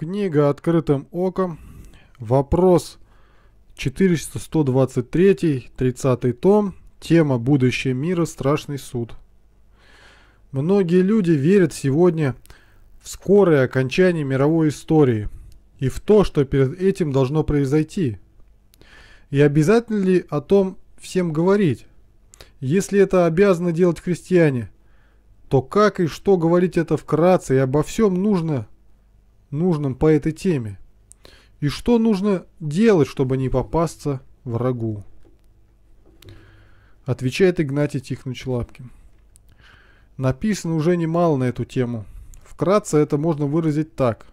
Книга «Открытым оком». Вопрос 423, 30 том. Тема «Будущее мира. Страшный суд». Многие люди верят сегодня в скорое окончание мировой истории и в то, что перед этим должно произойти. И обязательно ли о том всем говорить? Если это обязано делать христиане, то как и что говорить это вкратце и обо всем нужно нужным по этой теме? И что нужно делать, чтобы не попасться врагу? Отвечает Игнатий Тихонович Лапкин. Написано уже немало на эту тему. Вкратце это можно выразить так.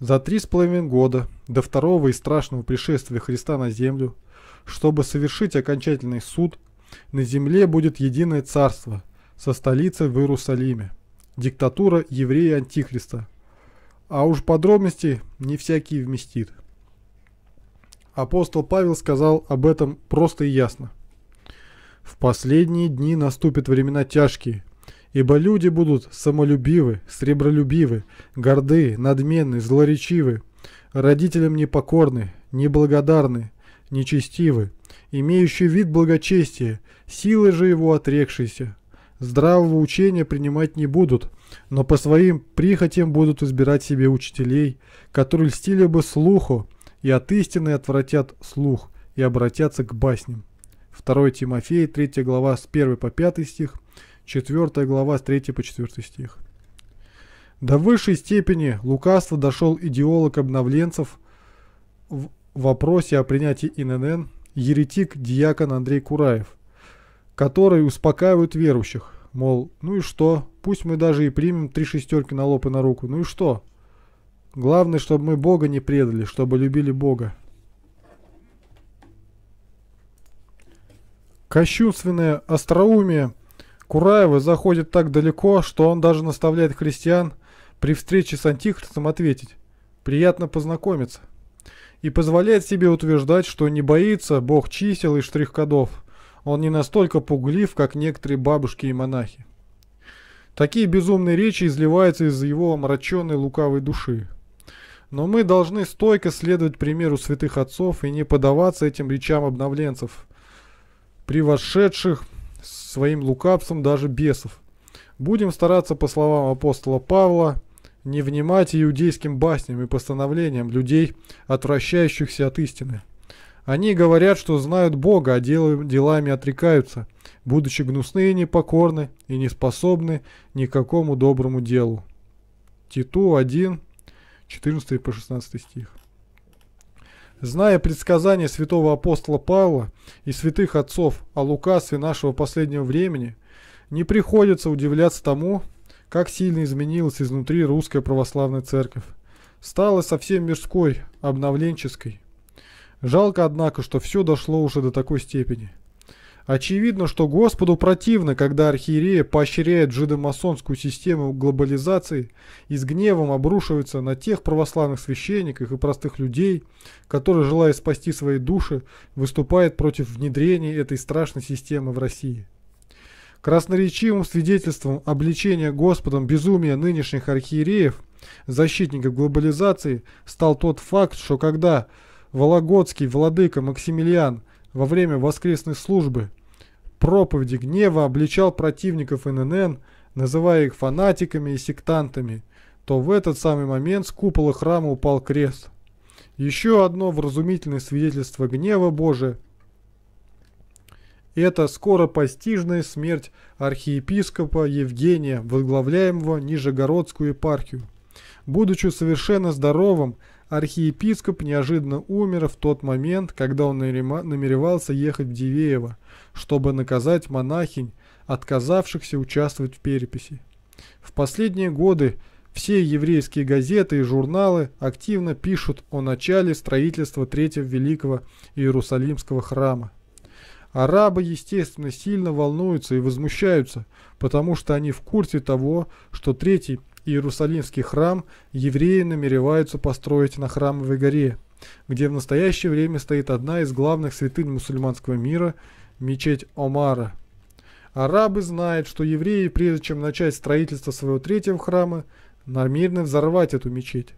За три с половиной года до второго и страшного пришествия Христа на землю, чтобы совершить окончательный суд, на земле будет единое царство со столицей в Иерусалиме. Диктатура еврея Антихриста – а уж подробности не всякий вместит. Апостол Павел сказал об этом просто и ясно. В последние дни наступят времена тяжкие, ибо люди будут самолюбивы, сребролюбивы, горды, надменны, злоречивы, родителям непокорны, неблагодарны, нечестивы, имеющие вид благочестия, силы же его отрекшиеся. Здравого учения принимать не будут, но по своим прихотям будут избирать себе учителей, которые льстили бы слуху, и от истины отвратят слух, и обратятся к басням. 2 Тимофей, 3 глава с 1 по 5 стих, 4 глава с 3 по 4 стих. До высшей степени лукавства дошел идеолог обновленцев в вопросе о принятии ИНН еретик-диакон Андрей Кураев, который успокаивает верующих, Мол, ну и что? Пусть мы даже и примем три шестерки на лоб и на руку. Ну и что? Главное, чтобы мы Бога не предали, чтобы любили Бога. Кощунственное остроумие Кураева заходит так далеко, что он даже наставляет христиан при встрече с антихристом ответить «приятно познакомиться» и позволяет себе утверждать, что не боится бог чисел и штрих-кодов – он не настолько пуглив, как некоторые бабушки и монахи. Такие безумные речи изливаются из его омраченной лукавой души. Но мы должны стойко следовать примеру святых отцов и не поддаваться этим речам обновленцев, превосшедших своим лукавством даже бесов. Будем стараться, по словам апостола Павла, не внимать иудейским басням и постановлениям людей, отвращающихся от истины. Они говорят, что знают Бога, а дел, делами отрекаются, будучи гнусны и непокорны, и не способны ни к какому доброму делу. Титу 1, 14 по 16 стих. Зная предсказания святого апостола Павла и святых отцов о лукавстве нашего последнего времени, не приходится удивляться тому, как сильно изменилась изнутри русская православная церковь. Стала совсем мирской, обновленческой – Жалко, однако, что все дошло уже до такой степени. Очевидно, что Господу противно, когда архиерея поощряет жидомасонскую систему глобализации и с гневом обрушивается на тех православных священников и простых людей, которые, желая спасти свои души, выступают против внедрения этой страшной системы в России. Красноречивым свидетельством обличения Господом безумия нынешних архиереев, защитников глобализации, стал тот факт, что когда Вологодский владыка Максимилиан во время воскресной службы проповеди гнева обличал противников ННН, называя их фанатиками и сектантами, то в этот самый момент с купола храма упал крест. Еще одно вразумительное свидетельство гнева Божия – это скоро постижная смерть архиепископа Евгения, возглавляемого Нижегородскую епархию. Будучи совершенно здоровым, Архиепископ неожиданно умер в тот момент, когда он намеревался ехать в Дивеево, чтобы наказать монахинь, отказавшихся участвовать в переписи. В последние годы все еврейские газеты и журналы активно пишут о начале строительства Третьего Великого Иерусалимского храма. Арабы, естественно, сильно волнуются и возмущаются, потому что они в курсе того, что Третий Иерусалимский храм евреи намереваются построить на Храмовой горе, где в настоящее время стоит одна из главных святынь мусульманского мира – мечеть Омара. Арабы знают, что евреи, прежде чем начать строительство своего третьего храма, намерены взорвать эту мечеть.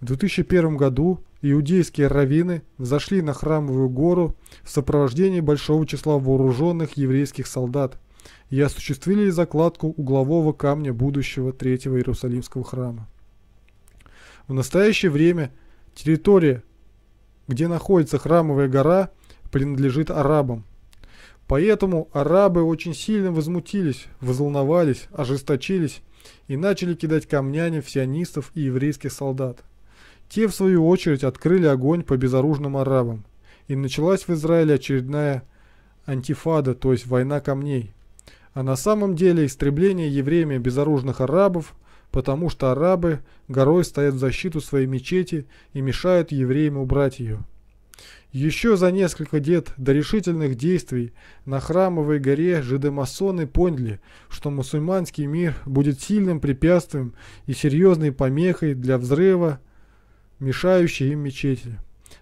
В 2001 году иудейские раввины взошли на храмовую гору в сопровождении большого числа вооруженных еврейских солдат и осуществили закладку углового камня будущего Третьего Иерусалимского храма. В настоящее время территория, где находится храмовая гора, принадлежит арабам. Поэтому арабы очень сильно возмутились, возлоновались, ожесточились и начали кидать камнями в сионистов и еврейских солдат. Те, в свою очередь, открыли огонь по безоружным арабам. И началась в Израиле очередная антифада, то есть война камней – а на самом деле истребление евреями безоружных арабов, потому что арабы горой стоят в защиту своей мечети и мешают евреям убрать ее. Еще за несколько лет до решительных действий на Храмовой горе жидомасоны поняли, что мусульманский мир будет сильным препятствием и серьезной помехой для взрыва, мешающей им мечети.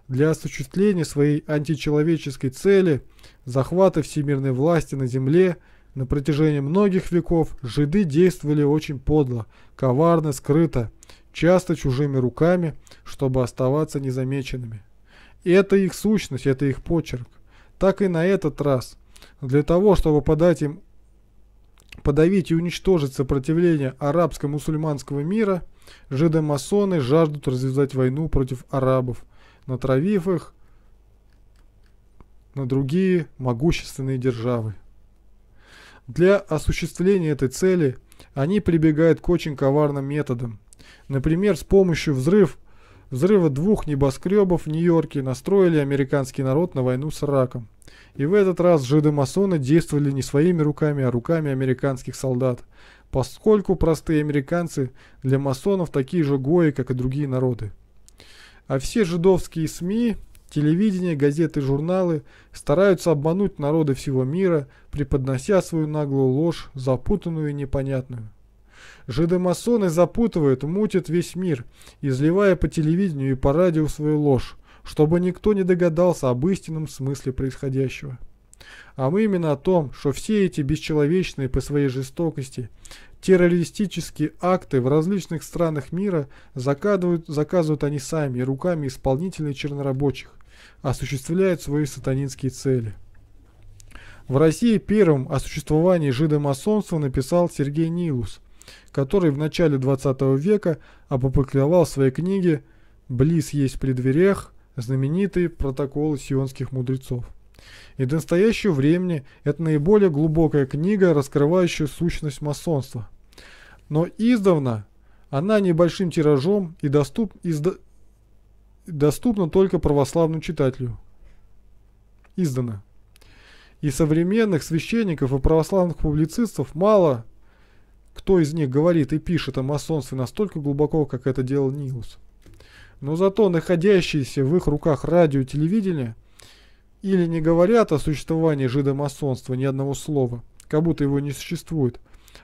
Для осуществления своей античеловеческой цели, захвата всемирной власти на земле – на протяжении многих веков жиды действовали очень подло, коварно, скрыто, часто чужими руками, чтобы оставаться незамеченными. И это их сущность, это их почерк. Так и на этот раз. Для того, чтобы подать им подавить и уничтожить сопротивление арабско-мусульманского мира, жидомасоны жаждут развязать войну против арабов, натравив их на другие могущественные державы. Для осуществления этой цели они прибегают к очень коварным методам. Например, с помощью взрыв, взрыва двух небоскребов в Нью-Йорке настроили американский народ на войну с раком. И в этот раз жиды-масоны действовали не своими руками, а руками американских солдат, поскольку простые американцы для масонов такие же гои, как и другие народы. А все жидовские СМИ Телевидение, газеты, журналы стараются обмануть народы всего мира, преподнося свою наглую ложь, запутанную и непонятную. Жиды-масоны запутывают, мутят весь мир, изливая по телевидению и по радио свою ложь, чтобы никто не догадался об истинном смысле происходящего. А мы именно о том, что все эти бесчеловечные по своей жестокости террористические акты в различных странах мира заказывают, заказывают они сами руками исполнителей чернорабочих, осуществляют свои сатанинские цели. В России первым о существовании жидомасонства написал Сергей Нилус, который в начале 20 века опубликовал в своей книге «Близ есть при дверях» знаменитый "Протокол сионских мудрецов. И до настоящего времени это наиболее глубокая книга, раскрывающая сущность масонства. Но издавна она небольшим тиражом и доступ, изда, доступна только православному читателю. Издана. И современных священников и православных публицистов мало кто из них говорит и пишет о масонстве настолько глубоко, как это делал Нилус. Но зато находящиеся в их руках радио и телевидение или не говорят о существовании жидомасонства ни одного слова, как будто его не существует,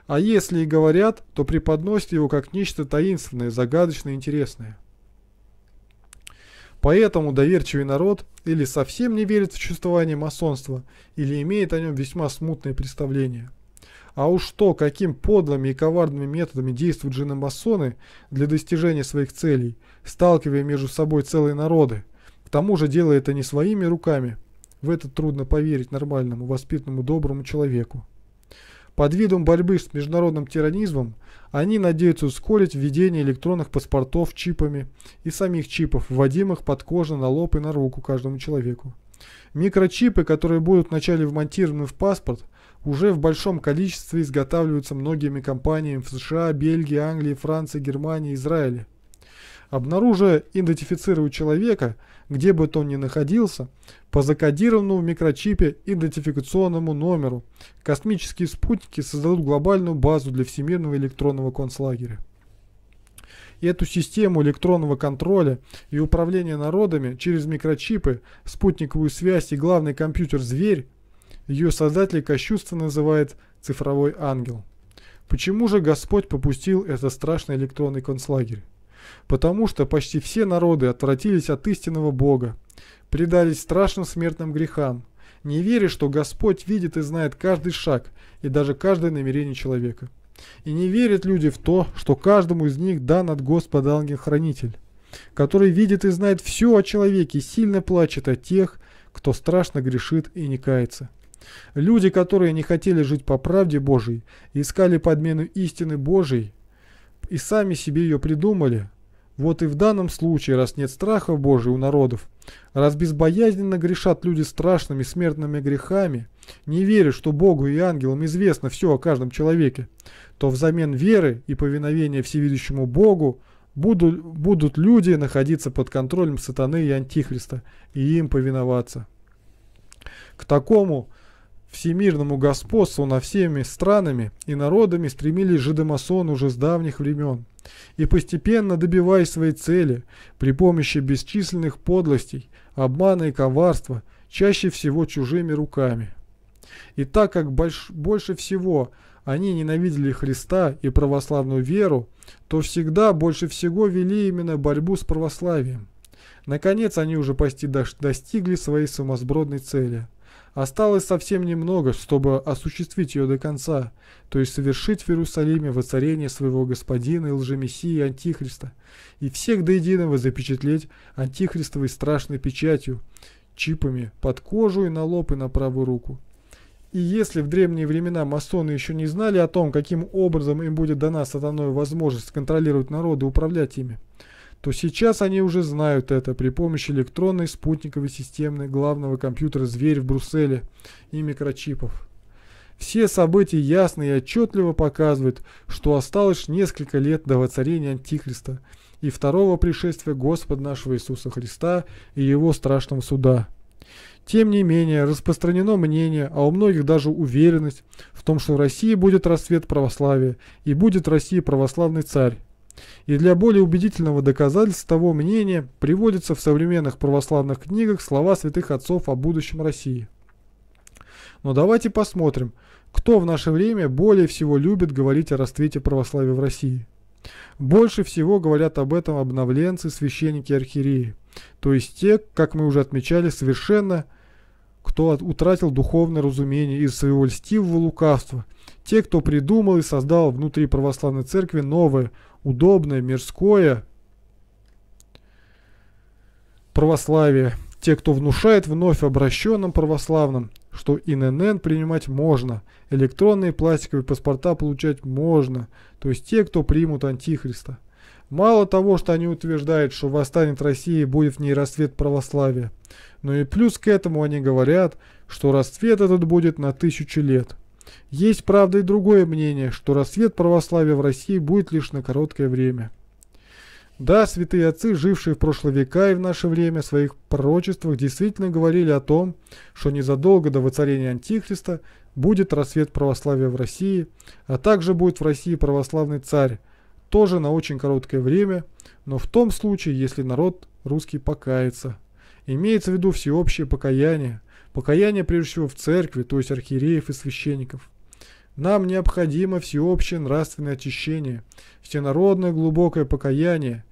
а если и говорят, то преподносят его как нечто таинственное, загадочное и интересное – Поэтому доверчивый народ или совсем не верит в существование масонства, или имеет о нем весьма смутное представление. А уж то, каким подлыми и коварными методами действуют жены-масоны для достижения своих целей, сталкивая между собой целые народы, к тому же делая это не своими руками, в это трудно поверить нормальному, воспитанному, доброму человеку. Под видом борьбы с международным тиранизмом они надеются ускорить введение электронных паспортов чипами и самих чипов, вводимых под кожу на лоб и на руку каждому человеку. Микрочипы, которые будут вначале вмонтированы в паспорт, уже в большом количестве изготавливаются многими компаниями в США, Бельгии, Англии, Франции, Германии, Израиле. Обнаруживая, идентифицируя человека – где бы он ни находился, по закодированному в микрочипе идентификационному номеру. Космические спутники создадут глобальную базу для всемирного электронного концлагеря. И эту систему электронного контроля и управления народами через микрочипы, спутниковую связь и главный компьютер «Зверь» ее создатель кощувственно называет «цифровой ангел». Почему же Господь попустил этот страшный электронный концлагерь? потому что почти все народы отвратились от истинного Бога, предались страшным смертным грехам, не веря, что Господь видит и знает каждый шаг и даже каждое намерение человека. И не верят люди в то, что каждому из них дан от Господа ангел-хранитель, который видит и знает все о человеке и сильно плачет о тех, кто страшно грешит и не кается. Люди, которые не хотели жить по правде Божией, искали подмену истины Божией и сами себе ее придумали, вот и в данном случае, раз нет страха Божия у народов, раз безбоязненно грешат люди страшными смертными грехами, не веря, что Богу и ангелам известно все о каждом человеке, то взамен веры и повиновения всевидящему Богу будут, будут люди находиться под контролем сатаны и антихриста, и им повиноваться. К такому всемирному господству над всеми странами и народами стремились жидомасоны уже с давних времен – и постепенно добивай своей цели при помощи бесчисленных подлостей, обмана и коварства, чаще всего чужими руками. И так как больш больше всего они ненавидели Христа и православную веру, то всегда больше всего вели именно борьбу с православием. Наконец они уже почти достигли своей сумасбродной цели – Осталось совсем немного, чтобы осуществить ее до конца, то есть совершить в Иерусалиме воцарение своего господина и лжемессии Антихриста, и всех до единого запечатлеть антихристовой страшной печатью, чипами под кожу и на лоб и на правую руку. И если в древние времена масоны еще не знали о том, каким образом им будет дана сатаной возможность контролировать народы и управлять ими, то сейчас они уже знают это при помощи электронной спутниковой системы главного компьютера «Зверь» в Брюсселе и микрочипов. Все события ясно и отчетливо показывают, что осталось несколько лет до воцарения Антихриста и второго пришествия Господа нашего Иисуса Христа и Его страшного суда. Тем не менее, распространено мнение, а у многих даже уверенность в том, что в России будет расцвет православия и будет в России православный царь. И для более убедительного доказательства того мнения приводятся в современных православных книгах слова святых отцов о будущем России. Но давайте посмотрим, кто в наше время более всего любит говорить о расцвете православия в России. Больше всего говорят об этом обновленцы, священники архиереи, то есть те, как мы уже отмечали, совершенно кто утратил духовное разумение из своего льстивого лукавства – те, кто придумал и создал внутри православной церкви новое, удобное, мирское православие. Те, кто внушает вновь обращенным православным, что ИНН принимать можно, электронные пластиковые паспорта получать можно, то есть те, кто примут Антихриста. Мало того, что они утверждают, что восстанет Россия и будет в ней расцвет православия, но и плюс к этому они говорят, что расцвет этот будет на тысячи лет – есть, правда, и другое мнение, что рассвет православия в России будет лишь на короткое время. Да, святые отцы, жившие в прошлые века и в наше время, в своих пророчествах действительно говорили о том, что незадолго до воцарения Антихриста будет рассвет православия в России, а также будет в России православный царь, тоже на очень короткое время, но в том случае, если народ русский покается. Имеется в виду всеобщее покаяние – Покаяние прежде всего в церкви, то есть архиереев и священников. Нам необходимо всеобщее нравственное очищение, всенародное глубокое покаяние,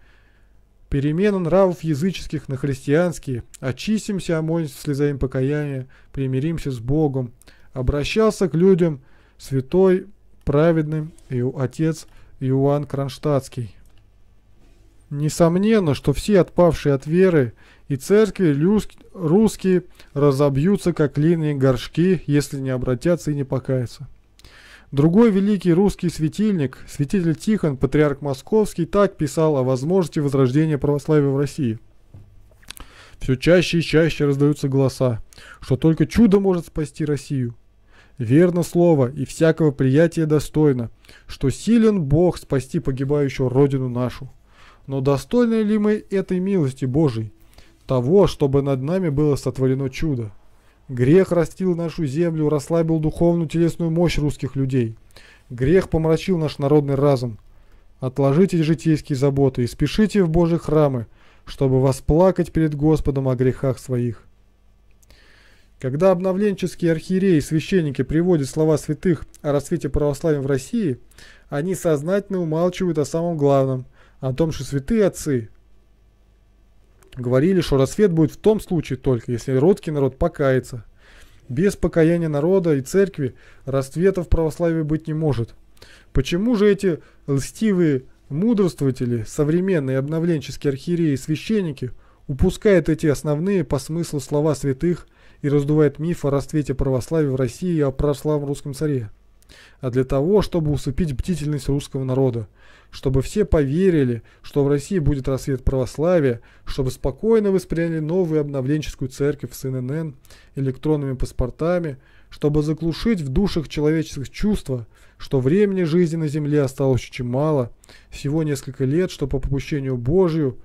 перемена нравов языческих на христианские, очистимся, омоемся а слезаем покаяния, примиримся с Богом. Обращался к людям святой, праведный Ио, отец Иоанн Кронштадтский. Несомненно, что все отпавшие от веры и церкви русские разобьются, как линии горшки, если не обратятся и не покаятся. Другой великий русский светильник, святитель Тихон, патриарх Московский, так писал о возможности возрождения православия в России. Все чаще и чаще раздаются голоса, что только чудо может спасти Россию. Верно слово и всякого приятия достойно, что силен Бог спасти погибающую родину нашу. Но достойны ли мы этой милости Божией? того, чтобы над нами было сотворено чудо. Грех растил нашу землю, расслабил духовную телесную мощь русских людей. Грех помрачил наш народный разум. Отложите житейские заботы и спешите в Божьи храмы, чтобы восплакать перед Господом о грехах своих. Когда обновленческие архиереи и священники приводят слова святых о расцвете православия в России, они сознательно умалчивают о самом главном, о том, что святые отцы, Говорили, что рассвет будет в том случае только, если родский народ покается. Без покаяния народа и церкви расцвета в православии быть не может. Почему же эти льстивые мудрствователи, современные обновленческие архиереи и священники упускают эти основные по смыслу слова святых и раздувают миф о расцвете православия в России и о православном русском царе? а для того, чтобы усыпить бдительность русского народа, чтобы все поверили, что в России будет рассвет православия, чтобы спокойно восприняли новую обновленческую церковь с ННН, электронными паспортами, чтобы заглушить в душах человеческих чувства, что времени жизни на земле осталось очень мало, всего несколько лет, что по попущению Божию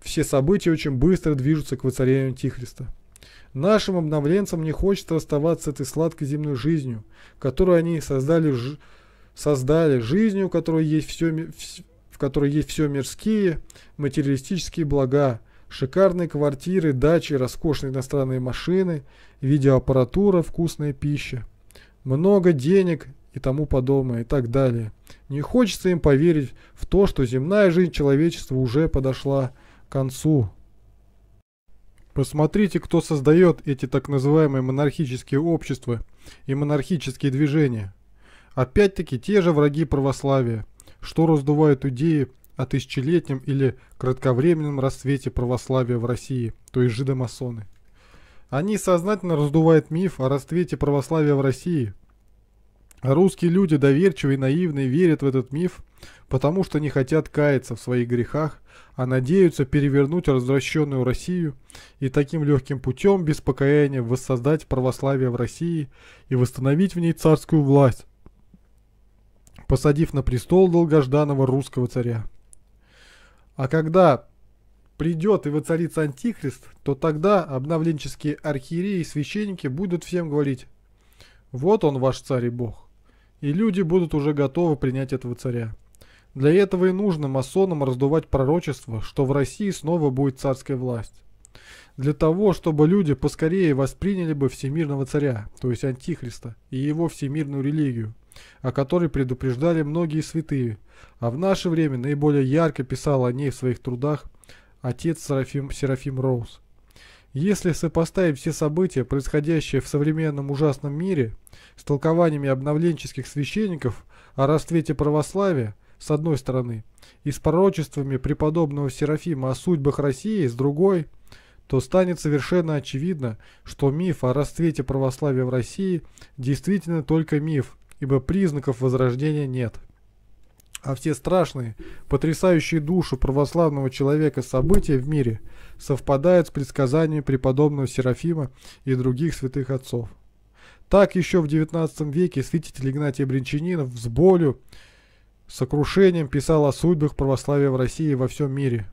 все события очень быстро движутся к воцарению Антихриста. Нашим обновленцам не хочется оставаться этой сладкой земной жизнью, которую они создали, создали жизнью, в которой есть все, в которой есть все мирские, материалистические блага, шикарные квартиры, дачи, роскошные иностранные машины, видеоаппаратура, вкусная пища, много денег и тому подобное и так далее. Не хочется им поверить в то, что земная жизнь человечества уже подошла к концу. Посмотрите, кто создает эти так называемые монархические общества и монархические движения. Опять-таки те же враги православия, что раздувают идеи о тысячелетнем или кратковременном расцвете православия в России, то есть жидомасоны. Они сознательно раздувают миф о расцвете православия в России – Русские люди доверчивые и наивные верят в этот миф, потому что не хотят каяться в своих грехах, а надеются перевернуть развращенную Россию и таким легким путем без покаяния воссоздать православие в России и восстановить в ней царскую власть, посадив на престол долгожданного русского царя. А когда придет и воцарится Антихрист, то тогда обновленческие архиереи и священники будут всем говорить «Вот он ваш царь и Бог» и люди будут уже готовы принять этого царя. Для этого и нужно масонам раздувать пророчество, что в России снова будет царская власть. Для того, чтобы люди поскорее восприняли бы всемирного царя, то есть антихриста, и его всемирную религию, о которой предупреждали многие святые, а в наше время наиболее ярко писал о ней в своих трудах отец Серафим, Серафим Роуз. Если сопоставить все события, происходящие в современном ужасном мире, с толкованиями обновленческих священников о расцвете православия, с одной стороны, и с пророчествами преподобного Серафима о судьбах России, с другой, то станет совершенно очевидно, что миф о расцвете православия в России действительно только миф, ибо признаков возрождения нет. А все страшные, потрясающие душу православного человека события в мире – совпадает с предсказаниями преподобного Серафима и других святых отцов. Так еще в XIX веке святитель Игнатий Бринчанинов с болью, сокрушением писал о судьбах православия в России и во всем мире.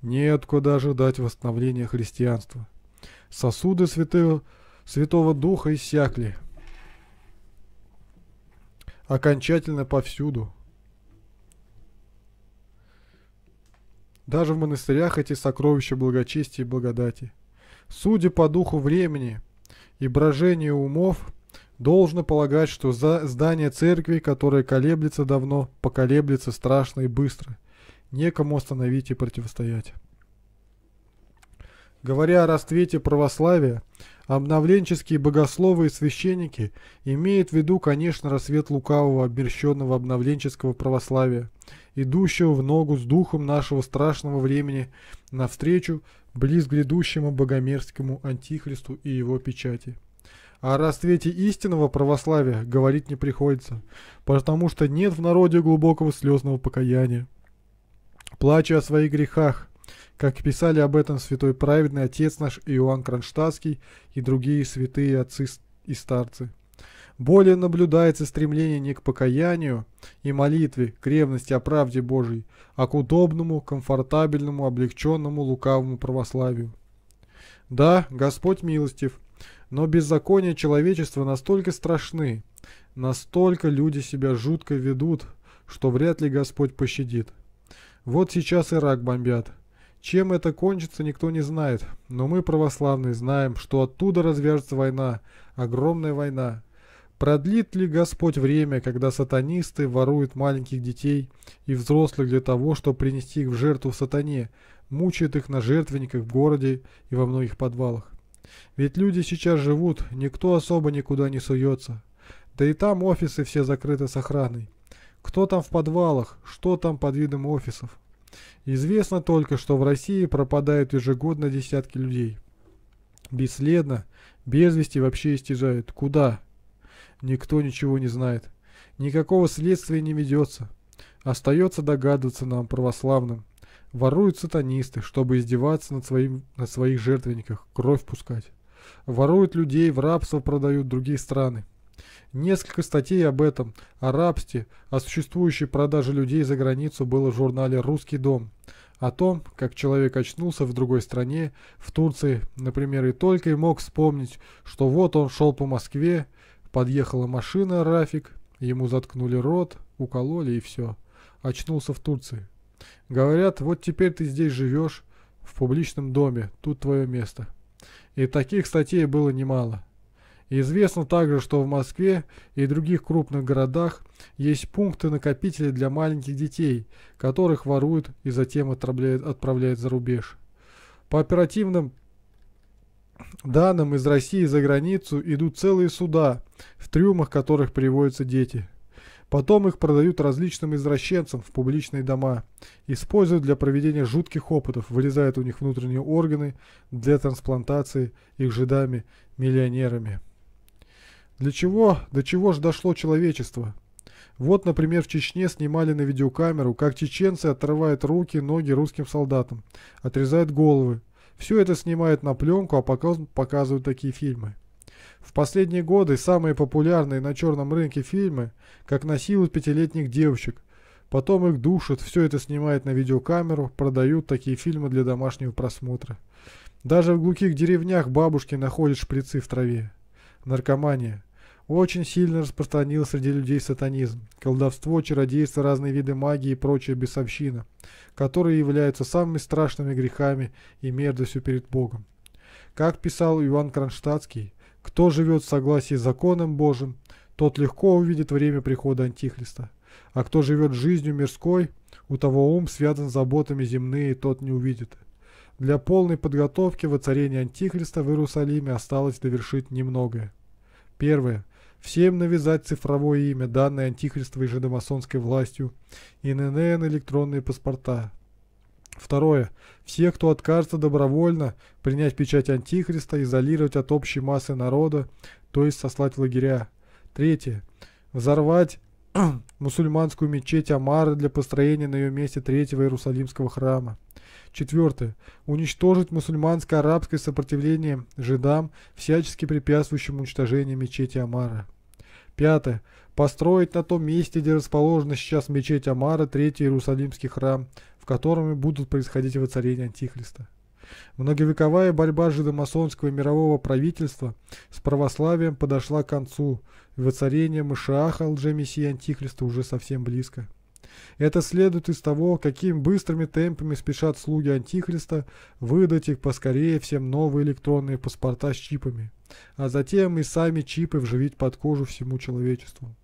Нет куда ожидать восстановления христианства. Сосуды святого, святого Духа иссякли. Окончательно повсюду. Даже в монастырях эти сокровища благочестия и благодати. Судя по духу времени и брожению умов, должно полагать, что за здание церкви, которое колеблется давно, поколеблется страшно и быстро. Некому остановить и противостоять. Говоря о расцвете православия, Обновленческие богословы и священники имеют в виду, конечно, рассвет лукавого, обмерщенного обновленческого православия, идущего в ногу с духом нашего страшного времени навстречу близ грядущему богомерзкому антихристу и его печати. О расцвете истинного православия говорить не приходится, потому что нет в народе глубокого слезного покаяния. Плача о своих грехах, как писали об этом святой праведный отец наш Иоанн Кронштадтский и другие святые отцы и старцы. Более наблюдается стремление не к покаянию и молитве, к ревности о а правде Божией, а к удобному, комфортабельному, облегченному лукавому православию. Да, Господь милостив, но беззакония человечества настолько страшны, настолько люди себя жутко ведут, что вряд ли Господь пощадит. Вот сейчас Ирак бомбят – чем это кончится, никто не знает, но мы, православные, знаем, что оттуда развяжется война, огромная война. Продлит ли Господь время, когда сатанисты воруют маленьких детей и взрослых для того, чтобы принести их в жертву сатане, мучают их на жертвенниках в городе и во многих подвалах? Ведь люди сейчас живут, никто особо никуда не суется. Да и там офисы все закрыты с охраной. Кто там в подвалах, что там под видом офисов? Известно только, что в России пропадают ежегодно десятки людей. Бесследно, без вести вообще истязают. Куда? Никто ничего не знает. Никакого следствия не ведется. Остается догадываться нам, православным. Воруют сатанисты, чтобы издеваться над, своим, над своих жертвенниках, кровь пускать. Воруют людей, в рабство продают другие страны. Несколько статей об этом, о рабстве, о существующей продаже людей за границу было в журнале «Русский дом». О том, как человек очнулся в другой стране, в Турции, например, и только и мог вспомнить, что вот он шел по Москве, подъехала машина «Рафик», ему заткнули рот, укололи и все. Очнулся в Турции. Говорят, вот теперь ты здесь живешь, в публичном доме, тут твое место. И таких статей было немало. Известно также, что в Москве и других крупных городах есть пункты-накопители для маленьких детей, которых воруют и затем отправляют, отправляют за рубеж. По оперативным данным из России за границу идут целые суда, в трюмах которых приводятся дети. Потом их продают различным извращенцам в публичные дома. Используют для проведения жутких опытов, вылезают у них внутренние органы для трансплантации их жидами-миллионерами. Для чего, до чего ж дошло человечество? Вот, например, в Чечне снимали на видеокамеру, как чеченцы отрывают руки, ноги русским солдатам, отрезают головы. Все это снимают на пленку, а потом показывают такие фильмы. В последние годы самые популярные на черном рынке фильмы, как насилуют пятилетних девочек, потом их душат, все это снимают на видеокамеру, продают такие фильмы для домашнего просмотра. Даже в глухих деревнях бабушки находят шприцы в траве наркомания. Очень сильно распространил среди людей сатанизм, колдовство, чародейство, разные виды магии и прочая бесовщина, которые являются самыми страшными грехами и мерзостью перед Богом. Как писал Иван Кронштадтский, «Кто живет в согласии с законом Божьим, тот легко увидит время прихода Антихриста. А кто живет жизнью мирской, у того ум связан с заботами земные, тот не увидит. Для полной подготовки воцарения Антихриста в Иерусалиме осталось довершить немногое. Первое. Всем навязать цифровое имя, данное антихристовой жидомасонской властью, и ННН электронные паспорта. Второе. Все, кто откажется добровольно принять печать Антихриста, изолировать от общей массы народа, то есть сослать в лагеря. Третье. Взорвать мусульманскую мечеть Амары для построения на ее месте третьего Иерусалимского храма. Четвертое. Уничтожить мусульманское арабское сопротивление жидам, всячески препятствующим уничтожению мечети Амара. Пятое. Построить на том месте, где расположена сейчас мечеть Амара, третий Иерусалимский храм, в котором будут происходить воцарения Антихриста. Многовековая борьба жидомасонского и мирового правительства с православием подошла к концу, и воцарение Мышааха лжемессии Антихриста уже совсем близко. Это следует из того, какими быстрыми темпами спешат слуги Антихриста выдать их поскорее всем новые электронные паспорта с чипами, а затем и сами чипы вживить под кожу всему человечеству.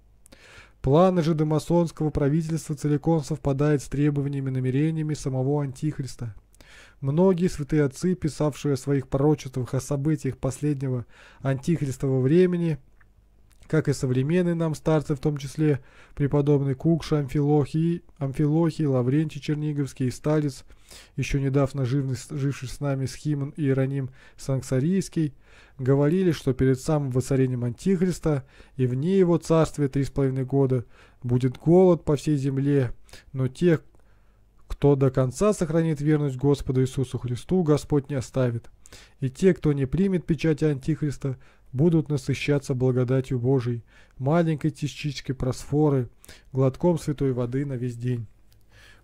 Планы же домасонского правительства целиком совпадают с требованиями и намерениями самого Антихриста. Многие святые отцы, писавшие о своих пророчествах о событиях последнего антихристового времени, как и современные нам старцы, в том числе преподобный Кукша, Амфилохий, Амфилохий Лаврентий Черниговский и Сталец, еще недавно живший с нами Схимон и Иероним Санксарийский, говорили, что перед самым воцарением Антихриста и вне его царствия три с половиной года будет голод по всей земле, но тех, кто до конца сохранит верность Господу Иисусу Христу, Господь не оставит. И те, кто не примет печати Антихриста, будут насыщаться благодатью Божией, маленькой тещичкой просфоры, глотком святой воды на весь день.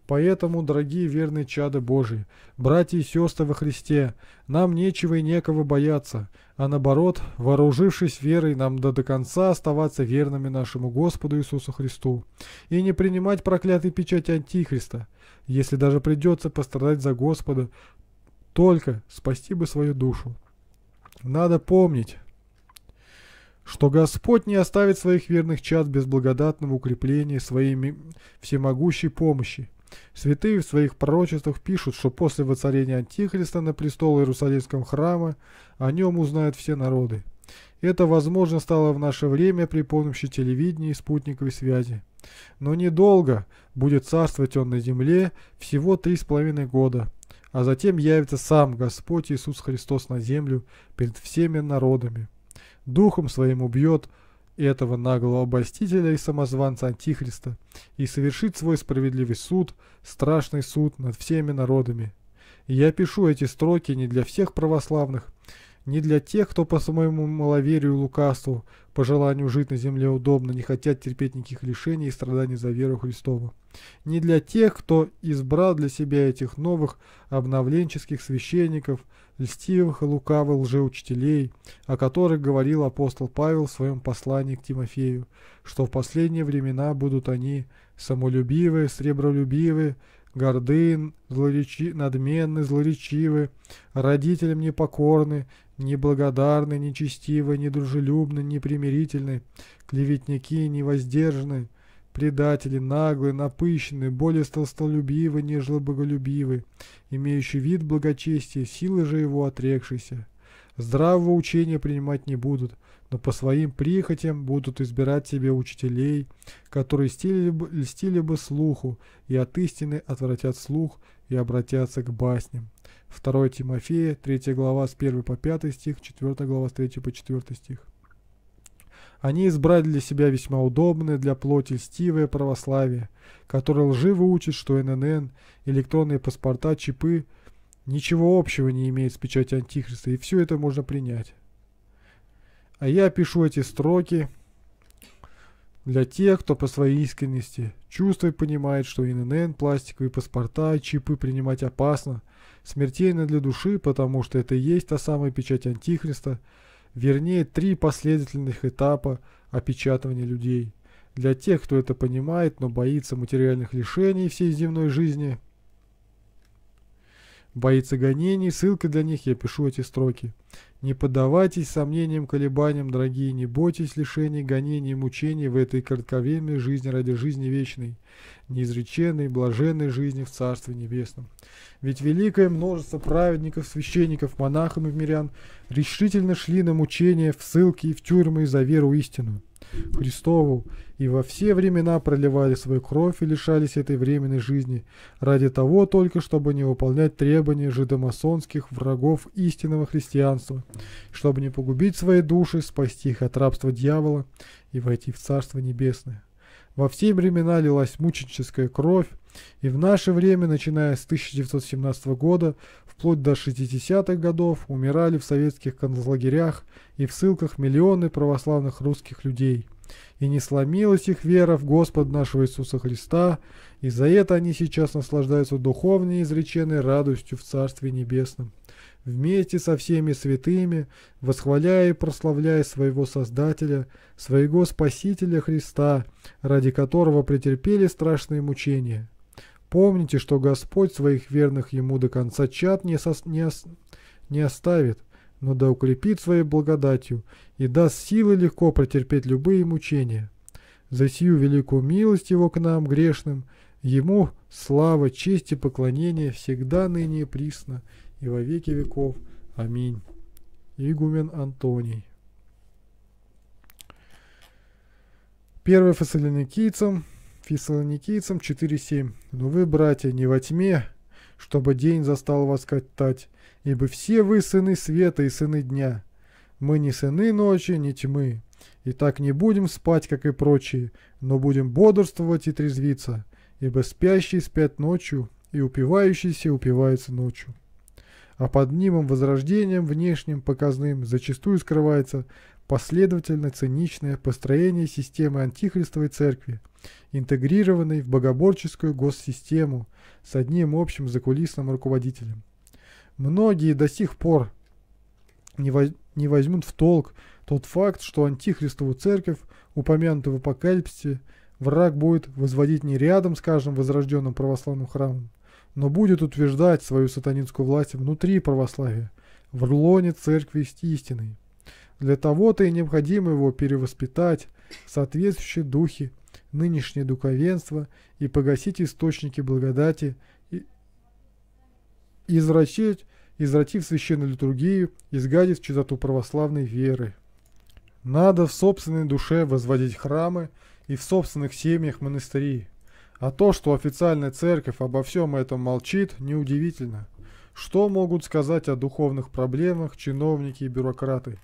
Поэтому, дорогие верные чады Божии, братья и сестры во Христе, нам нечего и некого бояться, а наоборот, вооружившись верой, нам до, до конца оставаться верными нашему Господу Иисусу Христу и не принимать проклятой печати Антихриста, если даже придется пострадать за Господа, только спасти бы свою душу. Надо помнить, что Господь не оставит своих верных чад без благодатного укрепления своей всемогущей помощи. Святые в своих пророчествах пишут, что после воцарения Антихриста на престол Иерусалимского храма о нем узнают все народы. Это возможно стало в наше время при помощи телевидения и спутниковой связи. Но недолго будет царствовать он на земле, всего три с половиной года, а затем явится сам Господь Иисус Христос на землю перед всеми народами духом своим убьет этого наглого обольстителя и самозванца Антихриста и совершит свой справедливый суд, страшный суд над всеми народами. я пишу эти строки не для всех православных, не для тех, кто по своему маловерию и лукавству, по желанию жить на земле удобно, не хотят терпеть никаких лишений и страданий за веру Христову. Не для тех, кто избрал для себя этих новых обновленческих священников – льстивых и лукавых лжеучителей, о которых говорил апостол Павел в своем послании к Тимофею, что в последние времена будут они самолюбивы, сребролюбивы, горды, злоречи, надменны, злоречивы, родителям непокорны, неблагодарны, нечестивы, недружелюбны, непримирительны, клеветники, невоздержаны, предатели, наглые, напыщенные, более столстолюбивы, нежели боголюбивы, имеющие вид благочестия, силы же его отрекшиеся. Здравого учения принимать не будут, но по своим прихотям будут избирать себе учителей, которые стили бы, льстили бы слуху, и от истины отвратят слух и обратятся к басням. 2 Тимофея, 3 глава с 1 по 5 стих, 4 глава с 3 по 4 стих. Они избрали для себя весьма удобное для плоти льстивое православие, которое лживо учит, что ННН, электронные паспорта, чипы ничего общего не имеют с печатью Антихриста, и все это можно принять. А я пишу эти строки для тех, кто по своей искренности чувствует, и понимает, что ННН, пластиковые паспорта, чипы принимать опасно, смертельно для души, потому что это и есть та самая печать Антихриста – вернее три последовательных этапа опечатывания людей. Для тех, кто это понимает, но боится материальных лишений всей земной жизни, боится гонений, Ссылка для них я пишу эти строки. Не поддавайтесь сомнениям, колебаниям, дорогие, не бойтесь лишений, гонений, мучений в этой кратковременной жизни ради жизни вечной, неизреченной, блаженной жизни в Царстве Небесном. Ведь великое множество праведников, священников, монахов и мирян решительно шли на мучения в ссылки и в тюрьмы за веру истинную. Христову, и во все времена проливали свою кровь и лишались этой временной жизни, ради того только, чтобы не выполнять требования жидомасонских врагов истинного христианства, чтобы не погубить свои души, спасти их от рабства дьявола и войти в Царство Небесное. Во все времена лилась мученическая кровь, и в наше время, начиная с 1917 года, вплоть до 60-х годов, умирали в советских концлагерях и в ссылках миллионы православных русских людей. И не сломилась их вера в Господа нашего Иисуса Христа, и за это они сейчас наслаждаются духовной изреченной радостью в Царстве Небесном вместе со всеми святыми, восхваляя и прославляя своего Создателя, своего Спасителя Христа, ради которого претерпели страшные мучения. Помните, что Господь своих верных Ему до конца чад не, сос... не, ос... не оставит, но да укрепит своей благодатью и даст силы легко претерпеть любые мучения. За сию великую милость Его к нам, грешным, Ему слава, честь и поклонение всегда ныне и присно, и во веки веков. Аминь. Игумен Антоний. Первое фессалоникийцам, фессалоникийцам 4.7. «Но «Ну вы, братья, не во тьме, чтобы день застал вас катать, ибо все вы сыны света и сыны дня. Мы не сыны ночи, не тьмы. И так не будем спать, как и прочие, но будем бодрствовать и трезвиться, ибо спящие спят ночью, и упивающиеся упиваются ночью» а под нимом возрождением внешним показным зачастую скрывается последовательно циничное построение системы антихристовой церкви, интегрированной в богоборческую госсистему с одним общим закулисным руководителем. Многие до сих пор не, воз... не возьмут в толк тот факт, что антихристову церковь, упомянутую в апокалипсисе, враг будет возводить не рядом с каждым возрожденным православным храмом, но будет утверждать свою сатанинскую власть внутри православия, в рулоне церкви истины. Для того-то и необходимо его перевоспитать в соответствующие духи нынешнее духовенство и погасить источники благодати, и изрочить извратив священную литургию, изгадив чистоту православной веры. Надо в собственной душе возводить храмы и в собственных семьях монастыри – а то, что официальная церковь обо всем этом молчит, неудивительно. Что могут сказать о духовных проблемах чиновники и бюрократы?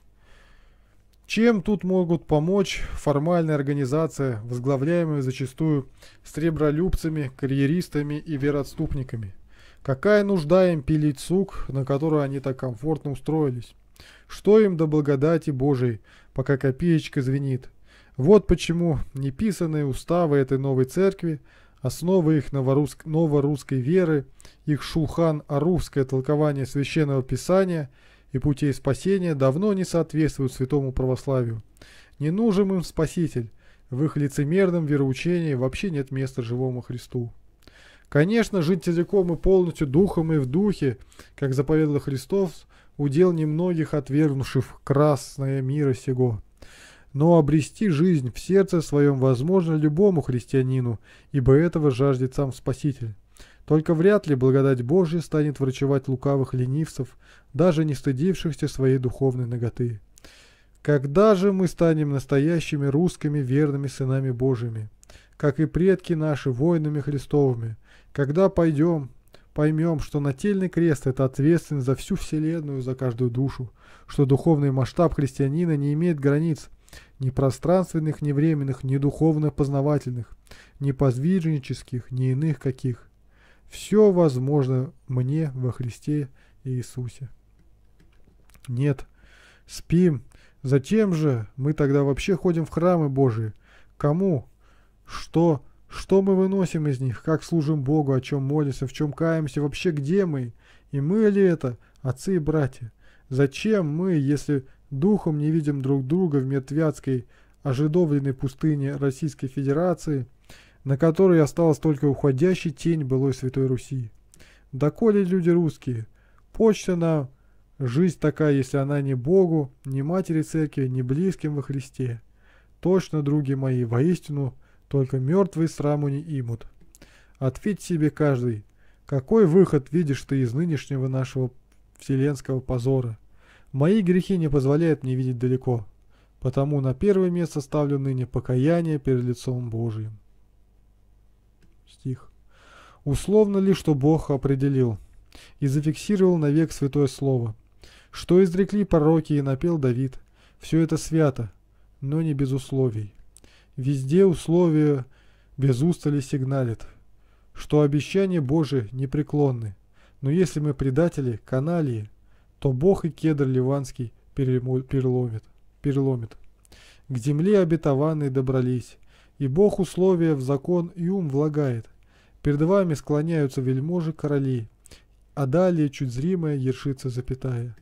Чем тут могут помочь формальная организация, возглавляемая зачастую стребролюбцами, карьеристами и вероотступниками? Какая нужда им пилить сук, на которую они так комфортно устроились? Что им до благодати Божией, пока копеечка звенит? Вот почему неписанные уставы этой новой церкви – Основы их новорусск... новорусской веры, их шулхан арусское толкование священного писания и путей спасения давно не соответствуют святому православию. Не нужен им Спаситель, в их лицемерном вероучении вообще нет места живому Христу. Конечно, жить целиком и полностью духом и в духе, как заповедал Христос, удел немногих отвергнувших красное мира сего но обрести жизнь в сердце своем возможно любому христианину, ибо этого жаждет сам Спаситель. Только вряд ли благодать Божья станет врачевать лукавых ленивцев, даже не стыдившихся своей духовной ноготы. Когда же мы станем настоящими русскими верными сынами Божьими, как и предки наши воинами Христовыми? Когда пойдем, поймем, что нательный крест – это ответственность за всю вселенную, за каждую душу, что духовный масштаб христианина не имеет границ – ни пространственных, ни временных, ни духовно-познавательных, ни подвижнических, ни иных каких. Все возможно мне во Христе Иисусе. Нет, спим. Зачем же мы тогда вообще ходим в храмы Божии? Кому? Что? Что мы выносим из них? Как служим Богу? О чем молимся? В чем каемся? Вообще где мы? И мы ли это, отцы и братья? Зачем мы, если духом не видим друг друга в мертвяцкой, ожидовленной пустыне Российской Федерации, на которой осталась только уходящая тень былой Святой Руси. Доколе люди русские? Почта нам, жизнь такая, если она не Богу, не матери церкви, не близким во Христе. Точно, други мои, воистину, только мертвые сраму не имут. Ответь себе каждый, какой выход видишь ты из нынешнего нашего вселенского позора? Мои грехи не позволяют мне видеть далеко, потому на первое место ставлю ныне покаяние перед лицом Божиим. Стих. Условно ли, что Бог определил и зафиксировал навек святое слово, что изрекли пророки и напел Давид, все это свято, но не без условий. Везде условия без устали сигналит, что обещания Божие непреклонны, но если мы предатели, каналии, то Бог и кедр ливанский переломит. переломит. К земле обетованной добрались, и Бог условия в закон и ум влагает. Перед вами склоняются вельможи короли, а далее чуть зримая ершится запятая.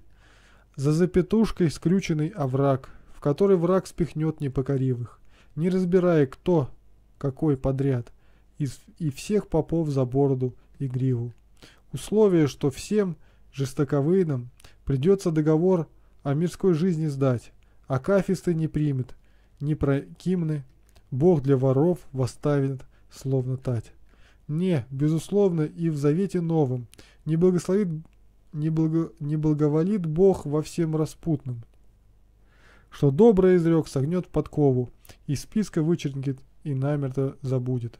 За запятушкой скрюченный овраг, в который враг спихнет непокоривых, не разбирая кто, какой подряд, из, и всех попов за бороду и гриву. Условие, что всем жестоковыйным Придется договор о мирской жизни сдать. А кафисты не примет, не прокимны. Бог для воров восставит, словно тать. Не, безусловно, и в Завете Новом. Не благословит, не, благо, не благоволит Бог во всем распутном. Что доброе изрек, согнет подкову, и списка вычеркнет и намерто забудет.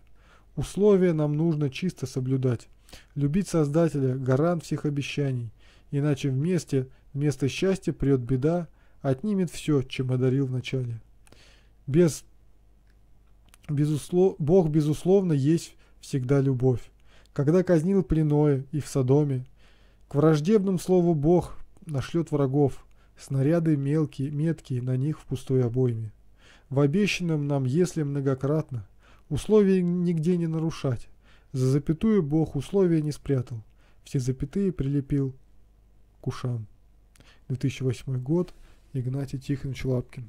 Условия нам нужно чисто соблюдать. Любить Создателя, гарант всех обещаний. Иначе вместе, вместо счастья придет беда, отнимет все, чем одарил вначале. Без, безуслов, Бог, безусловно, есть всегда любовь. Когда казнил Пленое и в Содоме, к враждебным слову Бог нашлет врагов, снаряды мелкие, меткие на них в пустой обойме. В обещанном нам, если многократно, условия нигде не нарушать. За запятую Бог условия не спрятал, все запятые прилепил Кушан. 2008 год. Игнатий Тихонович Лапкин.